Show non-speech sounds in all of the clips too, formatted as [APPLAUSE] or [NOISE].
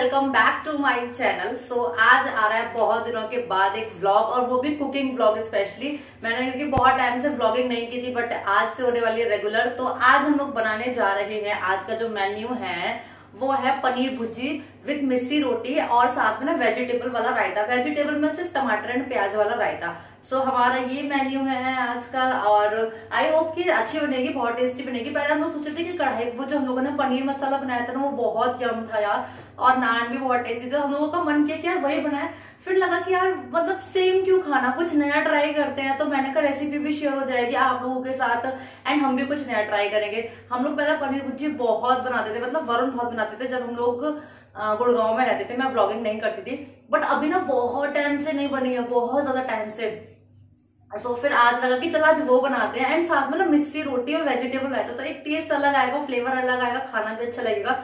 Welcome back to my channel so आज आ रहा है बहुत दिनों के बाद एक व्लॉग और वो भी कुकिंग व्लॉग स्पेशली मैंने क्योंकि बहुत टाइम से व्लॉगिंग नहीं की थी बट आज से होने वाली है रेगुलर तो आज हम लोग बनाने जा रहे हैं आज का जो मेन्यू है वो है पनीर भुजी विथ मिस्सी रोटी और साथ में ना वेजिटेबल वाला रायता वेजिटेबल में सिर्फ टमाटर एंड प्याज वाला रायता सो so, हमारा ये मेन्यू है आज का और आई होप कि अच्छी बनेगी बहुत टेस्टी बनेगी पहले हम लोग सोच रहे थे कि कढ़ाई वो जो हम लोगों ने पनीर मसाला बनाया था ना वो बहुत यम था यार और नान भी बहुत टेस्टी था हम लोगों का मन किया कि यार वही बनाए फिर लगा कि यार मतलब सेम क्यों खाना कुछ नया ट्राई करते हैं तो मैंने कहा रेसिपी भी शेयर हो जाएगी आप लोगों के साथ एंड हम भी कुछ नया ट्राई करेंगे हम लोग पहला पनीर भुजी बहुत बनाते थे मतलब वरुण बहुत बनाते थे जब हम लोग गुड़गांव में रहते थे मैं ब्लॉगिंग नहीं करती थी बट अभी ना बहुत टाइम से नहीं बनी है बहुत ज्यादा टाइम से तो फिर आज लगा कि चलो आज वो बनाते हैं एंड साथ में ना मिस्सी रोटी और वेजिटेबल रहते तो एक टेस्ट अलग आएगा फ्लेवर अलग आएगा खाना भी अच्छा लगेगा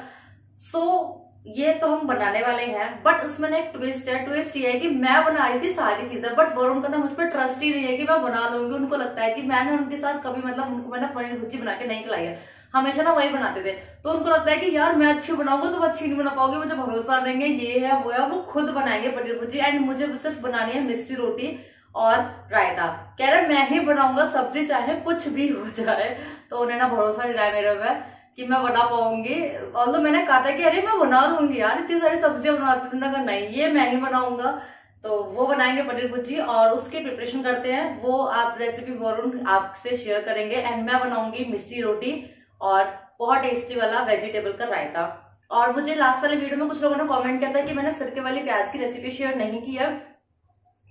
सो so, ये तो हम बनाने वाले हैं बट उसमें ना एक ट्विस्ट है ट्विस्ट ये है कि मैं बना रही थी सारी चीजें बट वरुण का ना मुझ पर ट्रस्ट ही नहीं है कि मैं बना लूंगी उनको लगता है कि मैंने उनके साथ कभी मतलब उनको मैंने पनीर भुजी बना के नहीं खिलाई है हमेशा ना वही बनाते थे तो उनको लगता है कि यार मैं अच्छी बनाऊंगा तुम तो अच्छी नहीं बना पाओगे मुझे भरोसा नहीं है ये है वो है वो खुद बनाएंगे पनीर भुजी एंड मुझे सिर्फ बनानी है मिस्सी रोटी और रायता कह रहे मैं ही बनाऊंगा सब्जी चाहे कुछ भी हो जाए तो उन्हें ना भरोसा नहीं रहा मेरे पे कि मैं बना पाऊंगी और तो मैंने कहा था कि अरे मैं बना लूंगी यार इतनी सारी सब्जियां बनाती ना नहीं ये मैं ही बनाऊंगा तो वो बनाएंगे पनीर भुजी और उसकी प्रिपरेशन करते हैं वो आप रेसिपी वरुण आपसे शेयर करेंगे एंड मैं बनाऊंगी मिस्सी रोटी और बहुत टेस्टी वाला वेजिटेबल का रायता और मुझे लास्ट वाले वीडियो में कुछ लोगों ने कमेंट किया था कि मैंने सिरके वाली प्याज की रेसिपी शेयर नहीं की है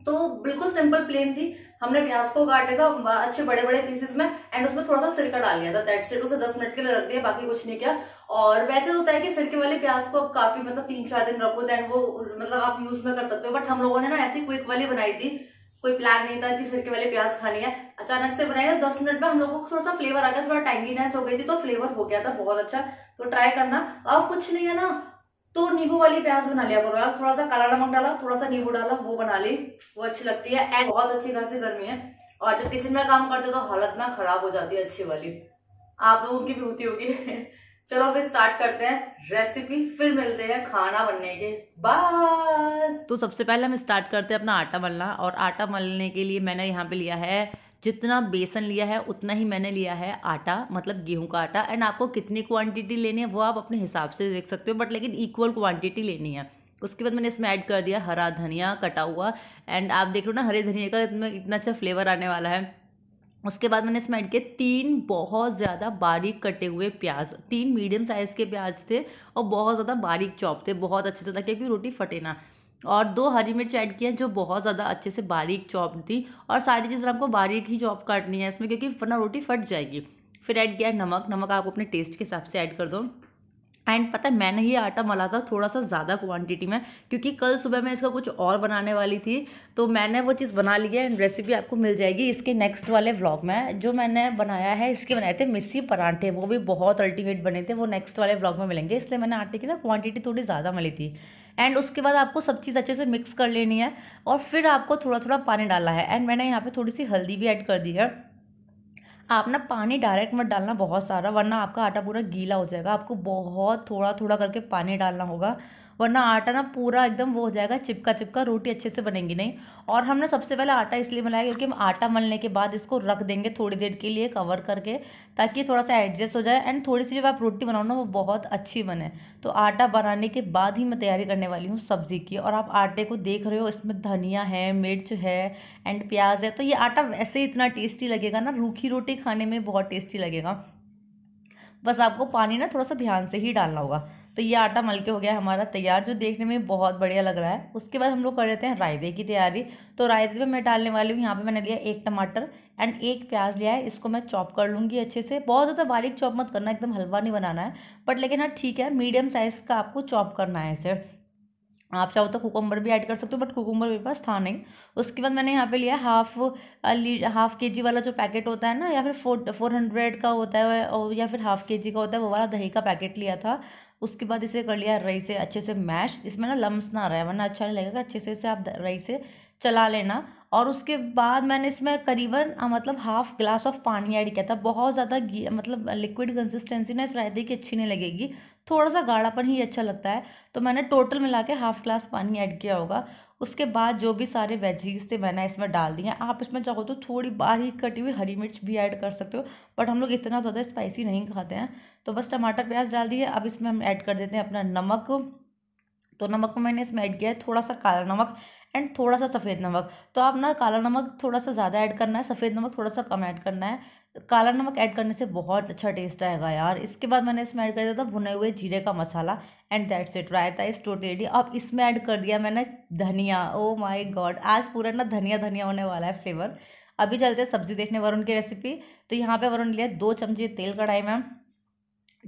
तो बिल्कुल सिंपल प्लेन थी हमने प्याज को काट लिया था अच्छे बड़े बड़े पीसेस में एंड उसमें थोड़ा सा सिरका डाल लिया था दैट सेट उसे दस मिनट के लिए रख दिया बाकी कुछ नहीं किया और वैसे तो होता है कि सिरके वाले प्याज को आप काफी मतलब तीन चार दिन रखो देन वो मतलब आप यूज में कर सकते हो बट हम लोगों ने ना ऐसी क्विक वाली बनाई थी कोई प्लान नहीं था कि सिरके वाले प्याज खानी है अचानक से बनाई और दस मिनट में हम लोगों को थोड़ा सा फ्लेवर आ गया थोड़ा टैंगीनेस हो गई थी तो फ्लेवर हो गया था बहुत अच्छा तो ट्राई करना और कुछ नहीं है ना तो नींबू वाली प्याज बना लिया करो यार थोड़ा सा काला नमक डाला थोड़ा सा नींबू डाला वो बना ली वो अच्छी लगती है एंड बहुत अच्छी खासी गर्मी है और जब किचन में काम करते हो तो हालत ना खराब हो जाती है अच्छी वाली आप लोगों की भी होती होगी [LAUGHS] चलो फिर स्टार्ट करते हैं रेसिपी फिर मिलते हैं खाना बनने के बाद तो सबसे पहले हम स्टार्ट करते हैं अपना आटा मलना और आटा मलने के लिए मैंने यहाँ पे लिया है जितना बेसन लिया है उतना ही मैंने लिया है आटा मतलब गेहूं का आटा एंड आपको कितनी क्वांटिटी लेनी है वो आप अपने हिसाब से देख सकते हो बट लेकिन इक्वल क्वांटिटी लेनी है उसके बाद मैंने इसमें ऐड कर दिया हरा धनिया कटा हुआ एंड आप देख लो ना हरे धनिया का इतना इतना अच्छा फ्लेवर आने वाला है उसके बाद मैंने इसमें ऐड किए तीन बहुत ज़्यादा बारीक कटे हुए प्याज तीन मीडियम साइज़ के प्याज थे और बहुत ज़्यादा बारीक चॉप थे बहुत अच्छे से था क्योंकि रोटी फटे ना और दो हरी मिर्च ऐड किया जो बहुत ज़्यादा अच्छे से बारीक चॉप थी और सारी चीज़ें आपको बारीक ही चॉप काटनी है इसमें क्योंकि वरना रोटी फट जाएगी फिर ऐड किया नमक नमक आप अपने टेस्ट के हिसाब से ऐड कर दो एंड पता है मैंने ये आटा मला था थोड़ा सा ज़्यादा क्वांटिटी में क्योंकि कल सुबह मैं इसका कुछ और बनाने वाली थी तो मैंने वो चीज़ बना ली है एंड रेसिपी आपको मिल जाएगी इसके नेक्स्ट वाले व्लॉग में जो मैंने बनाया है इसके बनाए थे मिस्सी परांठे वो भी बहुत अल्टीमेट बने थे वो नेक्स्ट वाले ब्लॉग में मिलेंगे इसलिए मैंने आटे की ना क्वान्टिटी थोड़ी ज़्यादा मिली थी एंड उसके बाद आपको सब चीज़ अच्छे से मिक्स कर लेनी है और फिर आपको थोड़ा थोड़ा पानी डालना है एंड मैंने यहाँ पर थोड़ी सी हल्दी भी ऐड कर दी है आप ना पानी डायरेक्ट मत डालना बहुत सारा वरना आपका आटा पूरा गीला हो जाएगा आपको बहुत थोड़ा थोड़ा करके पानी डालना होगा वरना आटा ना पूरा एकदम वो हो जाएगा चिपका चिपका रोटी अच्छे से बनेगी नहीं और हमने सबसे पहले आटा इसलिए बनाया क्योंकि हम आटा मलने के बाद इसको रख देंगे थोड़ी देर के लिए कवर करके ताकि थोड़ा सा एडजस्ट हो जाए एंड थोड़ी सी जब आप रोटी बनाओ ना वो बहुत अच्छी बने तो आटा बनाने के बाद ही मैं तैयारी करने वाली हूँ सब्ज़ी की और आप आटे को देख रहे हो इसमें धनिया है मिर्च है एंड प्याज है तो ये आटा वैसे ही इतना टेस्टी लगेगा ना रूखी रोटी खाने में बहुत टेस्टी लगेगा बस आपको पानी ना थोड़ा सा ध्यान से ही डालना होगा तो ये आटा मल के हो गया हमारा तैयार जो देखने में बहुत बढ़िया लग रहा है उसके बाद हम लोग कर लेते हैं रायते की तैयारी तो रायते में मैं डालने वाली हूँ यहाँ पे मैंने लिया एक टमाटर एंड एक प्याज लिया है इसको मैं चॉप कर लूँगी अच्छे से बहुत ज़्यादा बारीक चॉप मत करना एकदम हलवा नहीं बनाना है बट लेकिन हाँ ठीक है मीडियम साइज़ का आपको चॉप करना है इसे आप चाहो तो कुकुम्बर भी ऐड कर सकते हो बट कुकुम्बर मेरे पास था नहीं उसके बाद मैंने यहाँ पे लिया हाफ ली हाफ के जी वाला जो पैकेट होता है ना या फिर फोर फोर हंड्रेड का होता है और या फिर हाफ के जी का होता है वो वाला दही का पैकेट लिया था उसके बाद इसे कर लिया रई से अच्छे से मैश इसमें ना लम्स ना रहे वरना अच्छा नहीं लगेगा अच्छे से इसे आप रई से चला लेना और उसके बाद मैंने इसमें करीबन मतलब हाफ ग्लास ऑफ पानी ऐड किया था बहुत ज़्यादा मतलब लिक्विड कंसिस्टेंसी ना इस रायते की अच्छी नहीं लगेगी थोड़ा सा गाढ़ापन ही अच्छा लगता है तो मैंने टोटल मिला के हाफ़ ग्लास पानी ऐड किया होगा उसके बाद जो भी सारे वेजीज थे मैंने इसमें डाल दिए आप इसमें चाहो तो थोड़ी बारीक कटी हुई हरी मिर्च भी ऐड कर सकते हो बट हम लोग इतना ज़्यादा स्पाइसी नहीं खाते हैं तो बस टमाटर प्याज डाल दिए अब इसमें हम ऐड कर देते हैं अपना नमक तो नमक को मैंने इसमें ऐड किया है थोड़ा सा काला नमक एंड थोड़ा सा सफ़ेद नमक तो आप ना काला नमक थोड़ा सा ज़्यादा ऐड करना है सफ़ेद नमक थोड़ा सा कम ऐड करना है काला नमक ऐड करने से बहुत अच्छा टेस्ट आएगा यार इसके बाद मैंने इसमें ऐड कर दिया था भुने हुए जीरे का मसाला and that's it raita is totally ready अब इसमें ऐड कर दिया मैंने धनिया ओ माय गॉड आज पूरा ना धनिया धनिया होने वाला है फ्लेवर अभी चलते हैं सब्जी देखने वरुण की रेसिपी तो यहाँ पर वरुण लिया दो चमचे तेल कढ़ाई मैम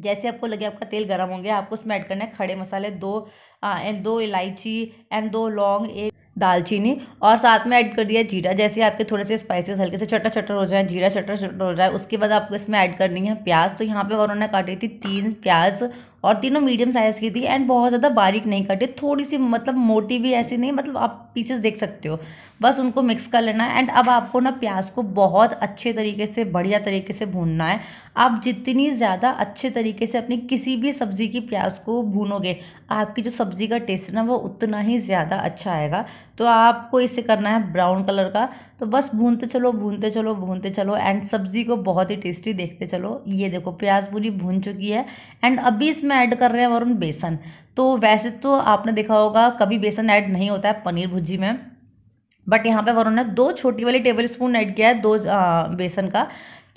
जैसे आपको लगे आपका तेल गर्म हो गया आपको उसमें ऐड करना है खड़े मसाले दो एंड दो इलायची एंड दो लौंग एक दालचीनी और साथ में ऐड कर दिया जीरा जैसे आपके थोड़े से स्पाइसेस हल्के से चटर चटर हो जाए जीरा चटर चटर हो जाए उसके बाद आपको इसमें ऐड करनी है प्याज तो यहाँ पे उन्होंने काटी थी तीन प्याज और तीनों मीडियम साइज़ की थी एंड बहुत ज़्यादा बारीक नहीं काटी थोड़ी सी मतलब मोटी भी ऐसी नहीं मतलब आप पीसेस देख सकते हो बस उनको मिक्स कर लेना है एंड अब आपको ना प्याज को बहुत अच्छे तरीके से बढ़िया तरीके से भूनना है आप जितनी ज़्यादा अच्छे तरीके से अपनी किसी भी सब्ज़ी की प्याज को भूनोगे आपकी जो सब्ज़ी का टेस्ट है ना वो उतना ही ज़्यादा अच्छा आएगा तो आपको इसे करना है ब्राउन कलर का तो बस भूनते चलो भूनते चलो भूनते चलो एंड सब्ज़ी को बहुत ही टेस्टी देखते चलो ये देखो प्याज पूरी भून चुकी है एंड अभी इसमें ऐड कर रहे हैं वरुण बेसन तो वैसे तो आपने देखा होगा कभी बेसन ऐड नहीं होता है पनीर भुजी में बट यहाँ पे वरुण ने दो छोटी वाली टेबल स्पून ऐड किया है दो आ, बेसन का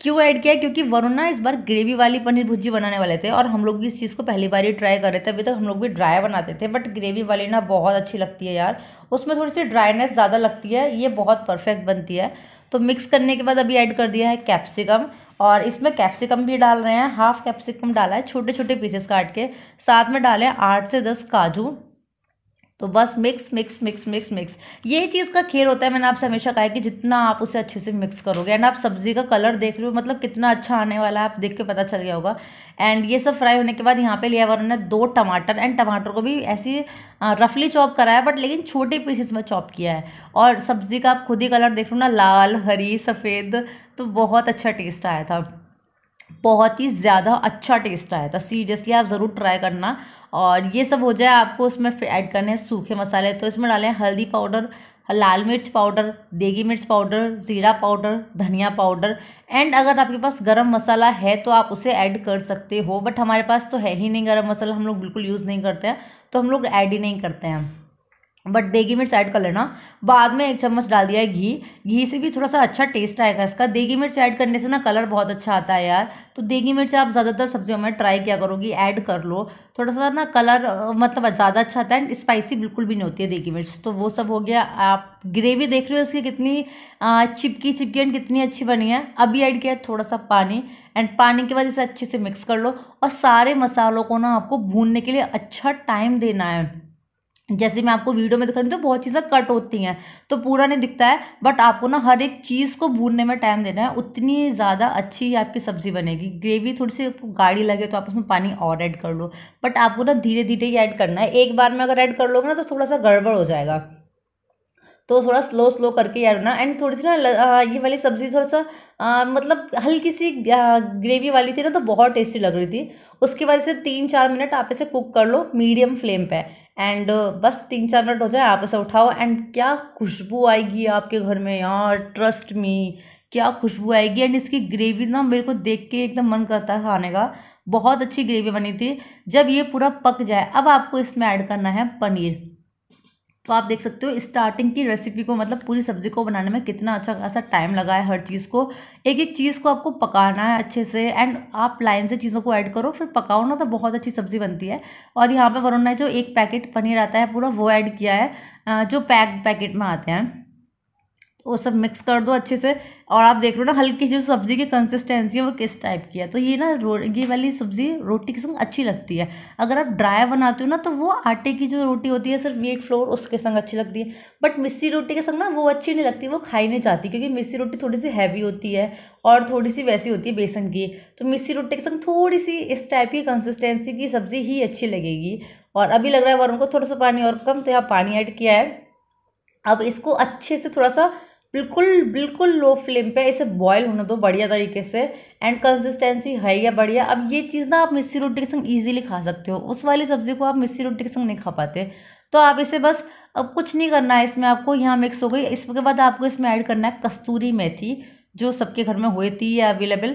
क्यों ऐड किया क्योंकि वरुणा इस बार ग्रेवी वाली पनीर भुजी बनाने वाले थे और हम लोग भी इस चीज़ को पहली बार ही ट्राई कर रहे थे अभी तक तो हम लोग भी ड्राई बनाते थे बट ग्रेवी वाली ना बहुत अच्छी लगती है यार उसमें थोड़ी सी ड्राइनेस ज़्यादा लगती है ये बहुत परफेक्ट बनती है तो मिक्स करने के बाद अभी ऐड कर दिया है कैप्सिकम और इसमें कैप्सिकम भी डाल रहे हैं हाफ कैप्सिकम डाला है छोटे छोटे पीसेस काट के साथ में डाले आठ से दस काजू तो बस mix mix mix mix mix ये चीज़ का खेल होता है मैंने आपसे हमेशा कहा है कि जितना आप उसे अच्छे से मिक्स करोगे एंड आप सब्ज़ी का कलर देख रहे हो मतलब कितना अच्छा आने वाला है आप देख के पता चल गया होगा एंड ये सब फ्राई होने के बाद यहाँ पे लिया हुआ उन्होंने दो टमाटर एंड टमाटर को भी ऐसी रफली चॉप कराया बट लेकिन छोटे पीसेस में चॉप किया है और सब्ज़ी का आप खुद ही कलर देख लो ना लाल हरी सफ़ेद तो बहुत अच्छा टेस्ट आया था बहुत ही ज़्यादा अच्छा टेस्ट आया था सीरियसली आप ज़रूर ट्राई करना और ये सब हो जाए आपको उसमें ऐड करने हैं सूखे मसाले तो इसमें डालें हल्दी पाउडर लाल मिर्च पाउडर देगी मिर्च पाउडर ज़ीरा पाउडर धनिया पाउडर एंड अगर आपके पास गरम मसाला है तो आप उसे ऐड कर सकते हो बट हमारे पास तो है ही नहीं गरम मसाला हम लोग बिल्कुल यूज़ नहीं करते हैं तो हम लोग ऐड ही नहीं करते हैं बट देगी मिर्च ऐड कर लेना बाद में एक चम्मच डाल दिया है घी घी से भी थोड़ा सा अच्छा टेस्ट आएगा इसका देगी मिर्च ऐड करने से ना कलर बहुत अच्छा आता है यार तो देगी मिर्च आप ज़्यादातर सब्जियों में ट्राई क्या करोगी ऐड कर लो थोड़ा सा ना कलर मतलब ज़्यादा अच्छा आता है एंड स्पाइसी बिल्कुल भी नहीं होती है देगी मिर्च तो वो सब हो गया आप ग्रेवी देख रहे हो इसकी कितनी चिपकी चिपकी एंड कितनी अच्छी बनी है अभी ऐड किया है थोड़ा सा पानी एंड पानी के बाद इसे अच्छे से मिक्स कर लो और सारे मसालों को ना आपको भूनने के लिए अच्छा टाइम देना है जैसे मैं आपको वीडियो में दिखा रही हूँ तो बहुत चीज़ें कट होती हैं तो पूरा नहीं दिखता है बट आपको ना हर एक चीज़ को भूनने में टाइम देना है उतनी ज़्यादा अच्छी आपकी सब्ज़ी बनेगी ग्रेवी थोड़ी सी गाढ़ी लगे तो आप उसमें पानी और ऐड कर लो बट आपको ना धीरे धीरे ही ऐड करना है एक बार में अगर ऐड कर लोगे ना तो थोड़ा सा गड़बड़ हो जाएगा तो थोड़ा स्लो स्लो करके यार ना एंड थोड़ी सी ना ये वाली सब्ज़ी थोड़ा सा आ, मतलब हल्की सी ग्रेवी वाली थी ना तो बहुत टेस्टी लग रही थी उसके बाद से तीन चार मिनट आप इसे कुक कर लो मीडियम फ्लेम पे एंड uh, बस तीन चार मिनट हो जाए आप इसे उठाओ एंड क्या खुशबू आएगी आपके घर में यार ट्रस्ट मी क्या खुशबू आएगी एंड इसकी ग्रेवी ना मेरे को देख के एकदम मन करता है खाने का बहुत अच्छी ग्रेवी बनी थी जब ये पूरा पक जाए अब आपको इसमें ऐड करना है पनीर तो आप देख सकते हो स्टार्टिंग की रेसिपी को मतलब पूरी सब्ज़ी को बनाने में कितना अच्छा खासा टाइम लगा है हर चीज़ को एक एक चीज़ को आपको पकाना है अच्छे से एंड आप लाइन से चीज़ों को ऐड करो फिर पकाओ ना तो बहुत अच्छी सब्ज़ी बनती है और यहाँ पर वरुण ने जो एक पैकेट पनीर आता है पूरा वो ऐड किया है जो पैक पैकेट में आते हैं वो सब मिक्स कर दो अच्छे से और आप देख रहे हो ना हल्की जो सब्ज़ी की कंसिस्टेंसी है वो किस टाइप की है तो ये ना रो ये वाली सब्ज़ी रोटी के संग अच्छी लगती है अगर आप ड्राई बनाते हो ना तो वो आटे की जो रोटी होती है सिर्फ वीट फ्लोर उसके संग अच्छी लगती है बट मिस्सी रोटी के संग ना वो अच्छी नहीं लगती वो खाई नहीं चाहती क्योंकि मिस्सी रोटी थोड़ी सी हैवी होती है और थोड़ी सी वैसी होती है बेसन की तो मिस्सी रोटी के संग थोड़ी सी इस टाइप की कंसिस्टेंसी की सब्ज़ी ही अच्छी लगेगी और अभी लग रहा है वरुण को थोड़ा सा पानी और कम तो यहाँ पानी ऐड किया है अब इसको अच्छे से थोड़ा सा बिल्कुल बिल्कुल लो फ्लेम पे इसे बॉयल होने दो बढ़िया तरीके से एंड कंसिस्टेंसी है या बढ़िया अब ये चीज़ ना आप मिस्सी रोटी के संग ईजीली खा सकते हो उस वाली सब्ज़ी को आप मिस्सी रोटी के संग नहीं खा पाते तो आप इसे बस अब कुछ नहीं करना है इसमें आपको यहाँ मिक्स हो गई इसके बाद आपको इसमें ऐड करना है कस्तूरी मेथी जो सबके घर में हुई थी या अवेलेबल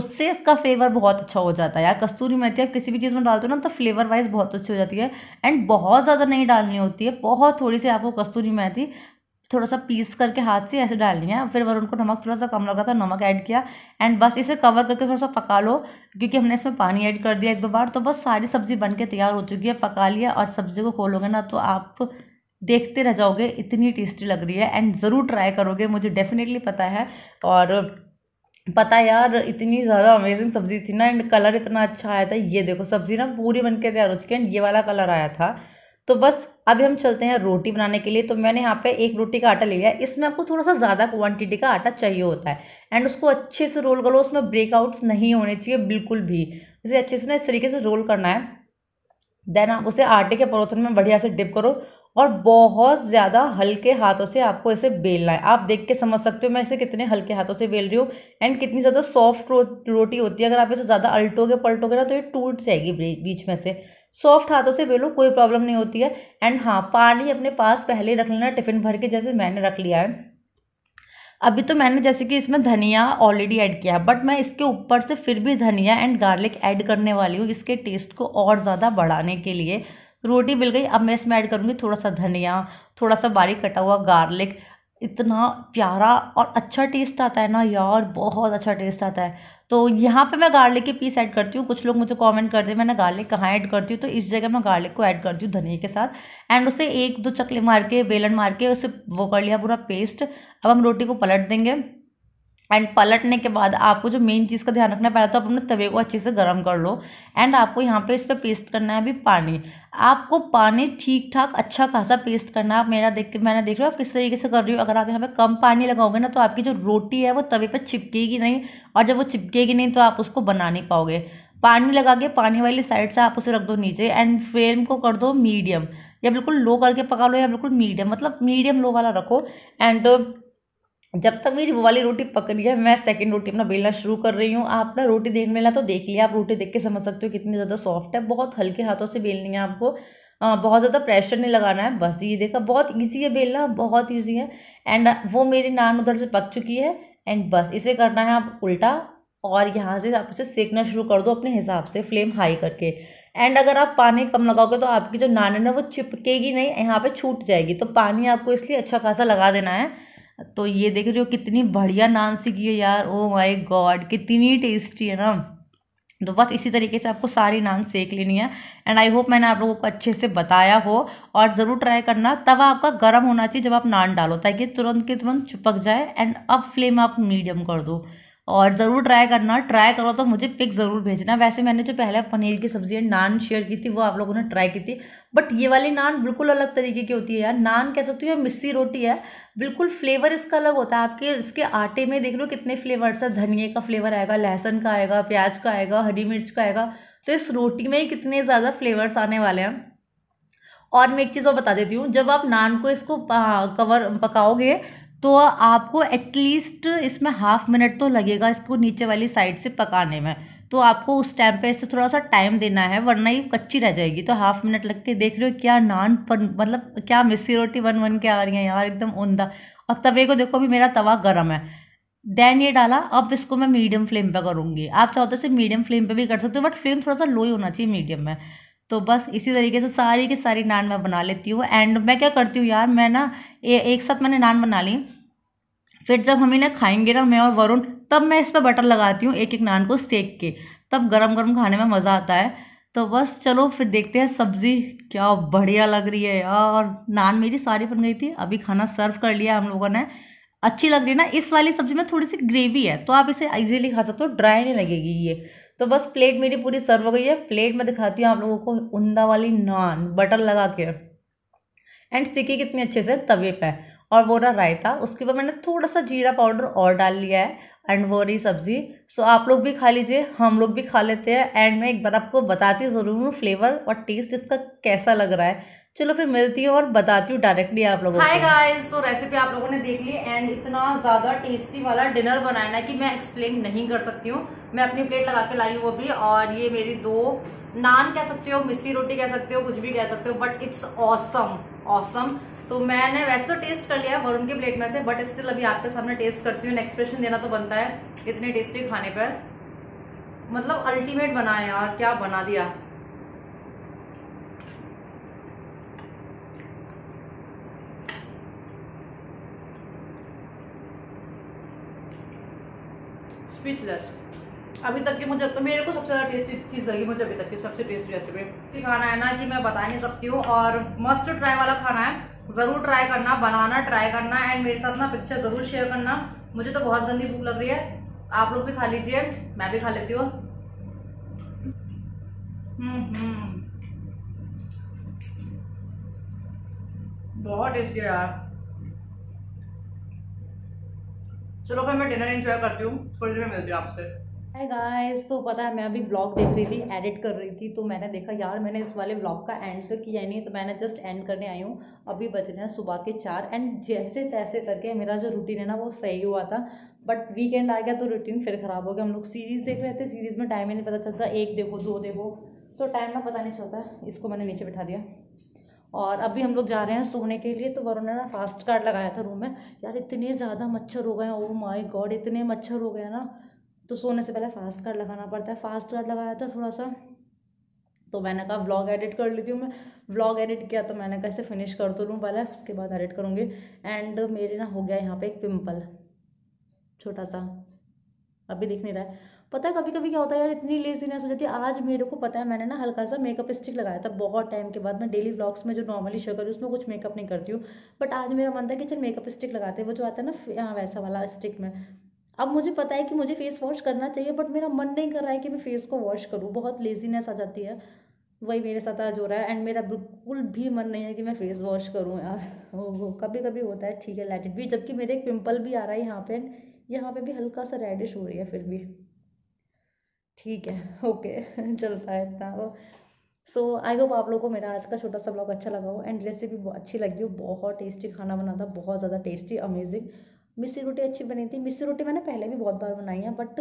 उससे इसका फ्लेवर बहुत अच्छा हो जाता है यार कस्तूरी मेथी आप किसी भी चीज़ में डालते हो ना तो फ्लेवर वाइज बहुत अच्छी हो जाती है एंड बहुत ज़्यादा नहीं डालनी होती है बहुत थोड़ी सी आपको कस्तूरी मेथी थोड़ा सा पीस करके हाथ से ऐसे डाल लिया फिर वरुण उनको नमक थोड़ा सा कम लगा था नमक ऐड किया एंड बस इसे कवर करके थोड़ा सा पका लो क्योंकि हमने इसमें पानी ऐड कर दिया एक दो बार तो बस सारी सब्ज़ी बन के तैयार हो चुकी है पका लिया और सब्ज़ी को खोलोगे ना तो आप देखते रह जाओगे इतनी टेस्टी लग रही है एंड ज़रूर ट्राई करोगे मुझे डेफिनेटली पता है और पता यार इतनी ज़्यादा अमेजिंग सब्ज़ी थी ना एंड कलर इतना अच्छा आया था ये देखो सब्ज़ी ना पूरी बन के तैयार हो चुकी है एंड ये वाला कलर आया था तो बस अभी हम चलते हैं रोटी बनाने के लिए तो मैंने यहाँ पे एक रोटी का आटा ले लिया इसमें आपको थोड़ा सा ज़्यादा क्वांटिटी का आटा चाहिए होता है एंड उसको अच्छे से रोल करो उसमें ब्रेकआउट्स नहीं होने चाहिए बिल्कुल भी इसे अच्छे से ना इस तरीके से रोल करना है देन आप उसे आटे के परोथन में बढ़िया से डिप करो और बहुत ज़्यादा हल्के हाथों से आपको इसे बेलना है आप देख के समझ सकते हो मैं इसे कितने हल्के हाथों से बेल रही हूँ एंड कितनी ज़्यादा सॉफ्ट रोटी होती है अगर आप इसे ज़्यादा अल्टोगे पलटोगे ना तो ये टूट जाएगी बीच में से सॉफ्ट हाथों से बेलो कोई प्रॉब्लम नहीं होती है एंड हाँ पानी अपने पास पहले रख लेना टिफ़िन भर के जैसे मैंने रख लिया है अभी तो मैंने जैसे कि इसमें धनिया ऑलरेडी ऐड किया बट मैं इसके ऊपर से फिर भी धनिया एंड गार्लिक ऐड करने वाली हूँ इसके टेस्ट को और ज़्यादा बढ़ाने के लिए रोटी मिल गई अब मैं इसमें ऐड करूँगी थोड़ा सा धनिया थोड़ा सा बारीक कटा हुआ गार्लिक इतना प्यारा और अच्छा टेस्ट आता है ना यार बहुत अच्छा टेस्ट आता है तो यहाँ पे मैं गार्लिक के पीस ऐड करती हूँ कुछ लोग मुझे कमेंट करते हैं मैंने गार्लिक कहाँ ऐड करती हूँ तो इस जगह मैं गार्लिक को ऐड करती हूँ धनिया के साथ एंड उसे एक दो चकले मार के बेलन मार के उसे वो कर लिया पूरा पेस्ट अब हम रोटी को पलट देंगे एंड पलटने के बाद आपको जो मेन चीज़ का ध्यान रखना है पहले तो आप अपने तवे को अच्छे से गर्म कर लो एंड आपको यहाँ पे इस पर पे पेस्ट करना है अभी पानी आपको पानी ठीक ठाक अच्छा खासा पेस्ट करना है आप मेरा देख मैंने देख रहा हूँ किस तरीके से कर रही हूँ अगर आप यहाँ पे कम पानी लगाओगे ना तो आपकी जो रोटी है वो तवे पर चिपकेगी नहीं और जब वो चिपकेगी नहीं तो आप उसको बना नहीं पाओगे पानी लगा के पानी वाली साइड से आप उसे रख दो नीचे एंड फ्लेम को कर दो मीडियम या बिल्कुल लो करके पका लो या बिल्कुल मीडियम मतलब मीडियम लो वाला रखो एंड जब तक मेरी वो वाली रोटी पक रही है मैं सेकंड रोटी अपना बेलना शुरू कर रही हूँ आप ना रोटी देख बेलना तो देख लिया आप रोटी देख के समझ सकते हो कितनी ज़्यादा सॉफ्ट है बहुत हल्के हाथों से बेलनी है आपको बहुत ज़्यादा प्रेशर नहीं लगाना है बस ये देखा बहुत ईजी है बेलना बहुत ईजी है एंड वो मेरी नान उधर से पक चुकी है एंड बस इसे करना है आप उल्टा और यहाँ से आप इसे सेकना शुरू कर दो अपने हिसाब से फ्लेम हाई करके एंड अगर आप पानी कम लगाओगे तो आपकी जो नान है ना वो चिपकेगी नहीं यहाँ पे छूट जाएगी तो पानी आपको इसलिए अच्छा खासा लगा देना है तो ये देख रहे हो कितनी बढ़िया नान सीखी है यार ओ माय गॉड कितनी टेस्टी है ना तो बस इसी तरीके से आपको सारी नान सेक लेनी है एंड आई होप मैंने आप लोगों को अच्छे से बताया हो और ज़रूर ट्राई करना तवा आपका गर्म होना चाहिए जब आप नान डालो ताकि तुरंत के तुरंत चिपक जाए एंड अब फ्लेम आप मीडियम कर दो और ज़रूर ट्राई करना ट्राई करो तो मुझे पिक ज़रूर भेजना वैसे मैंने जो पहले पनीर की सब्ज़ी नान शेयर की थी वो आप लोगों ने ट्राई की थी बट ये वाली नान बिल्कुल अलग तरीके की होती है यार नान कह सकती हो मिस्सी रोटी है बिल्कुल फ्लेवर इसका अलग होता है आपके इसके आटे में देख लो कितने फ्लेवर्स है धनिए का फ्लेवर आएगा लहसुन का आएगा प्याज का आएगा हरी मिर्च का आएगा तो इस रोटी में ही कितने ज़्यादा फ्लेवर्स आने वाले हैं और मैं एक चीज़ और बता देती हूँ जब आप नान को इसको कवर पकाओगे तो आपको एटलीस्ट इसमें हाफ मिनट तो लगेगा इसको नीचे वाली साइड से पकाने में तो आपको उस टाइम पे इसे थोड़ा सा टाइम देना है वरना ये कच्ची रह जाएगी तो हाफ मिनट लगते देख रहे हो क्या नान पर मतलब क्या मिस्सी रोटी बन बन के आ रही है यार एकदम उमदा और तवे को देखो अभी मेरा तवा गर्म है देन ये डाला अब इसको मैं मीडियम फ्लेम पे करूँगी आप चाहो तो इसे मीडियम फ्लेम पे भी कर सकते हो बट फ्लेम थोड़ा सा लो ही होना चाहिए मीडियम में तो बस इसी तरीके से सारी के सारी नान मैं बना लेती हूँ एंड मैं क्या करती हूँ यार मैं ना ए, एक साथ मैंने नान बना ली फिर जब हम इन्हें खाएंगे ना मैं और वरुण तब मैं इस पर बटर लगाती हूँ एक एक नान को सेक के तब गरम गरम खाने में मज़ा आता है तो बस चलो फिर देखते हैं सब्ज़ी क्या बढ़िया लग रही है और नान मेरी सारी बन गई थी अभी खाना सर्व कर लिया हम लोगों ने अच्छी लग रही है ना इस वाली सब्ज़ी में थोड़ी सी ग्रेवी है तो आप इसे इजीली खा सकते हो ड्राई नहीं लगेगी ये तो बस प्लेट मेरी पूरी सर्व हो गई है प्लेट में दिखाती हूँ आप लोगों को उंदा वाली नान बटर लगा के एंड सिकी कितनी अच्छे से तवे पे और वो रहा रायता उसके बाद मैंने थोड़ा सा जीरा पाउडर और डाल लिया है एंड वो रही सब्ज़ी सो आप लोग भी खा लीजिए हम लोग भी खा लेते हैं एंड मैं एक बार आपको बताती ज़रूर हूँ फ्लेवर और टेस्ट इसका कैसा लग रहा है चलो फिर मिलती हूँ और बताती हूँ डायरेक्टली आप लोगों हाय गाइस तो रेसिपी आप लोगों ने देख ली एंड इतना ज़्यादा टेस्टी वाला डिनर बनाना कि मैं एक्सप्लेन नहीं कर सकती हूँ मैं अपनी प्लेट लगा के लाई हूँ वो भी और ये मेरी दो नान कह सकते हो मिस्सी रोटी कह सकते हो कुछ भी कह सकते हो बट इट्स ऑसम ऑसम तो मैंने वैसे तो टेस्ट कर लिया है वरुण के प्लेट में से बट स्टिल अभी आपके सामने टेस्ट करती हूँ एक्सप्रेशन देना तो बनता है इतने टेस्टी खाने पर मतलब अल्टीमेट बना है यार क्या बना दिया स्पीचलेस अभी तक की मुझे तो मेरे को सबसे ज़्यादा टेस्टी चीज़ लगी मुझे अभी तक की सबसे टेस्टी रेसिपी खाना है ना कि मैं बता नहीं सकती हूँ और मस्ट ट्राई वाला खाना है जरूर ट्राई करना बनाना ट्राई करना एंड मेरे साथ ना पिक्चर जरूर शेयर करना मुझे तो बहुत गंदी भूख लग रही है आप लोग भी खा लीजिए मैं भी खा लेती हूँ हम्म, हम्म। बहुत टेस्टी है यार चलो फिर मैं डिनर एंजॉय करती हूँ थोड़ी देर में मिलती हूँ आपसे हाय गाइस तो पता है मैं अभी ब्लॉग देख रही थी एडिट कर रही थी तो मैंने देखा यार मैंने इस वाले ब्लॉग का एंड तो किया ही नहीं तो मैंने जस्ट एंड करने आई हूँ अभी बज रहे हैं सुबह के चार एंड जैसे तैसे करके मेरा जो रूटीन है ना वो सही हुआ था बट वीकेंड आ गया तो रूटीन फिर ख़राब हो गया हम लोग सीरीज़ देख रहे थे सीरीज़ में टाइम ही नहीं पता चलता एक देखो दो देखो तो टाइम ना पता नहीं चलता इसको मैंने नीचे बिठा दिया और अभी हम लोग जा रहे हैं सोने के लिए तो वरुण ने ना फास्ट कार्ड लगाया था रूम में यार इतने ज़्यादा मच्छर हो गए ओ माई गॉड इतने मच्छर हो गए ना तो सोने से पहले फास्ट कार्ड लगाना पड़ता है फास्ट कार्ड लगाया था थोड़ा सा तो मैंने कहा व्लॉग एडिट कर लेती हूँ मैं व्लॉग एडिट किया तो मैंने कहा इसे फिनिश कर तो लूँ पहले उसके बाद एडिट करूँगी एंड मेरे ना हो गया यहाँ पे एक पिंपल छोटा सा अभी दिख नहीं रहा है पता है कभी कभी क्या होता है यार इतनी लेजीनेस हो जाती है आज मेरे को पता है मैंने ना हल्का सा मेकअप स्टिक लगाया था बहुत टाइम के बाद मैं डेली व्लॉग्स में जो नॉर्मली शो करी उसमें कुछ मेकअप नहीं करती हूँ बट आज मेरा मन था कि चल मेकअप स्टिक लगाते हैं वो जो आता है ना वैसा वाला स्टिक में अब मुझे पता है कि मुझे फेस वॉश करना चाहिए बट मेरा मन नहीं कर रहा है कि मैं फेस को वॉश करूँ बहुत लेजीनेस आ जाती है वही मेरे साथ आज हो रहा है एंड मेरा बिल्कुल भी मन नहीं है कि मैं फेस वॉश करूँ यार [LAUGHS] ओहो कभी कभी होता है ठीक है लेट इट भी जबकि मेरे एक पिम्पल भी आ रहा है यहाँ पे यहाँ पे भी हल्का सा रेडिश हो रही है फिर भी ठीक है ओके [LAUGHS] चलता है इतना सो आई होप आप लोगों को मेरा आज का छोटा सा ब्लॉग अच्छा लगा हो एंड रेसिपी अच्छी लगी हो बहुत टेस्टी खाना बना था बहुत ज़्यादा टेस्टी अमेजिंग मिस्सी रोटी अच्छी बनी थी मिस्सी रोटी मैंने पहले भी बहुत बार बनाई है बट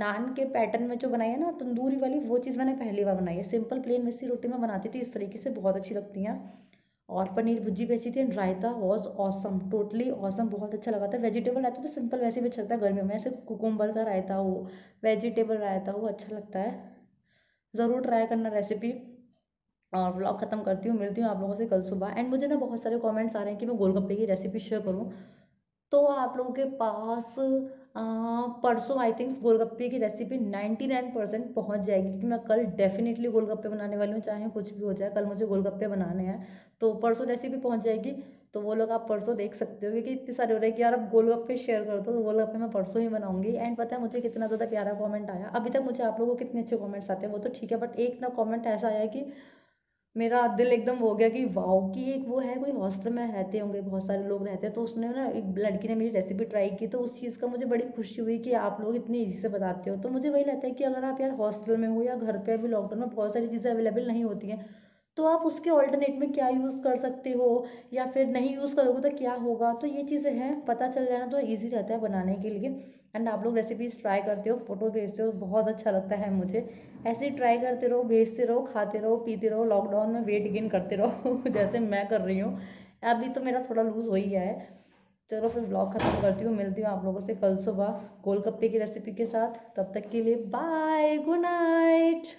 नान के पैटर्न में जो बनाई है ना तंदूरी वाली वो चीज़ मैंने पहली बार बनाई है सिंपल प्लेन मिस्सी रोटी मैं बनाती थी इस तरीके से बहुत अच्छी लगती हैं और पनीर भुजी भी अच्छी थी and raita was awesome totally awesome बहुत अच्छा लगा था वेजिटेबल रायता तो सिंपल वैसे भी अच्छा लगता है गर्मियों में ऐसे कुकुम्बर का रायता हो वेजिटेबल रायता हो अच्छा लगता है ज़रूर ट्राई करना रेसिपी और व्लॉग ख़त्म करती हूँ मिलती हूँ आप लोगों से कल सुबह एंड मुझे ना बहुत सारे कमेंट्स आ रहे हैं कि मैं गोलगप्पे की रेसिपी शेयर करूँ तो आप लोगों के पास परसों आई थिंक गोलगप्पे की रेसिपी नाइन्टी नाइन परसेंट पहुँच जाएगी क्योंकि मैं कल डेफिनेटली गोलगप्पे बनाने वाली हूँ चाहे कुछ भी हो जाए कल मुझे गोलगप्पे बनाने हैं तो परसों रेसिपी पहुँच जाएगी तो वो लोग आप परसों देख सकते हो क्योंकि इतने सारे हो रहे हैं कि यार आप गोलगप्पे शेयर कर दो तो गोलगप्पे मैं परसों ही बनाऊंगी एंड पता है मुझे कितना ज़्यादा प्यारा कॉमेंट आया अभी तक मुझे आप लोगों को कितने अच्छे कॉमेंट्स आते हैं वो तो ठीक है बट एक ना कॉमेंट ऐसा आया कि मेरा दिल एकदम हो गया कि वाओ कि एक वो है कोई हॉस्टल में रहते होंगे बहुत सारे लोग रहते हैं तो उसने ना एक लड़की ने मेरी रेसिपी ट्राई की तो उस चीज़ का मुझे बड़ी खुशी हुई कि आप लोग इतनी ईजी से बताते हो तो मुझे वही लगता है कि अगर आप यार हॉस्टल में हो या घर पे अभी लॉकडाउन में बहुत सारी चीज़ें अवेलेबल नहीं होती हैं तो आप उसके ऑल्टरनेट में क्या यूज़ कर सकते हो या फिर नहीं यूज़ करोगे तो क्या होगा तो ये चीज़ें हैं पता चल जाना तो ईजी रहता है बनाने के लिए एंड आप लोग रेसिपीज ट्राई करते हो फोटो भेजते हो बहुत अच्छा लगता है मुझे ऐसे ही ट्राई करते रहो भेजते रहो खाते रहो पीते रहो लॉकडाउन में वेट गेन करते रहो [LAUGHS] जैसे मैं कर रही हूँ अभी तो मेरा थोड़ा लूज़ हो ही गया है चलो फिर ब्लॉग ख़त्म करती हूँ मिलती हूँ आप लोगों से कल सुबह गोलगप्पे की रेसिपी के साथ तब तक के लिए बाय गुड नाइट